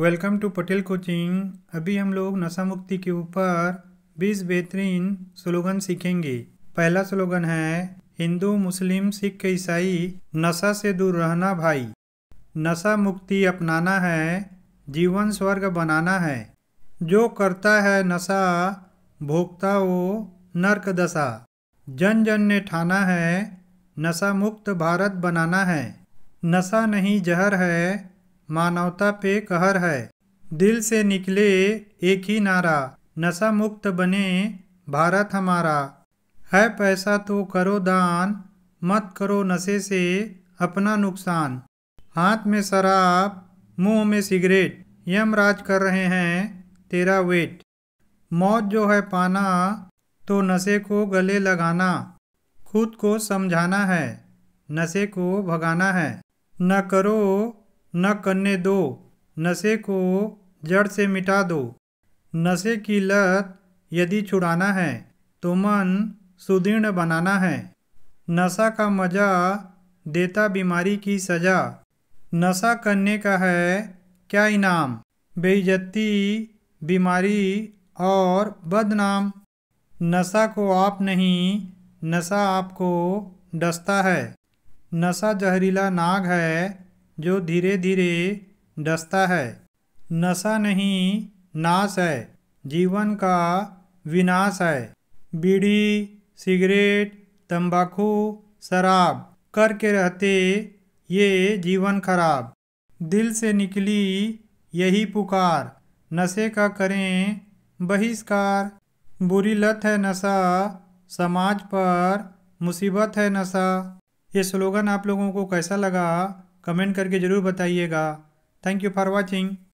welcome to Patel coaching अभी हम लोग नशा मुक्ति के ऊपर 20 बेहतरीन स्लोगन सीखेंगे पहला स्लोगन है हिंदू मुस्लिम सिख ईसाई नशा से दूर रहना भाई नशा मुक्ति अपनाना है जीवन स्वर्ग बनाना है जो करता है नशा भोगता वो नर्क दशा जन जन ने ठाना है नशा मुक्त भारत बनाना है नशा नहीं जहर है मानवता पे कहर है दिल से निकले एक ही नारा नशा मुक्त बने भारत हमारा है पैसा तो करो दान मत करो नशे से अपना नुकसान हाथ में शराब मुंह में सिगरेट यम राज कर रहे हैं तेरा वेट मौत जो है पाना तो नशे को गले लगाना खुद को समझाना है नशे को भगाना है न करो न करने दो नशे को जड़ से मिटा दो नशे की लत यदि छुड़ाना है तो मन सुदृढ़ बनाना है नशा का मज़ा देता बीमारी की सज़ा नशा करने का है क्या इनाम बेइज्जती बीमारी और बदनाम नशा को आप नहीं नशा आपको डसता है नशा जहरीला नाग है जो धीरे धीरे डसता है नशा नहीं नाश है जीवन का विनाश है बीड़ी सिगरेट तंबाकू शराब करके रहते ये जीवन खराब दिल से निकली यही पुकार नशे का करें बहिष्कार बुरी लत है नशा समाज पर मुसीबत है नशा ये स्लोगन आप लोगों को कैसा लगा कमेंट करके ज़रूर बताइएगा थैंक यू फॉर वॉचिंग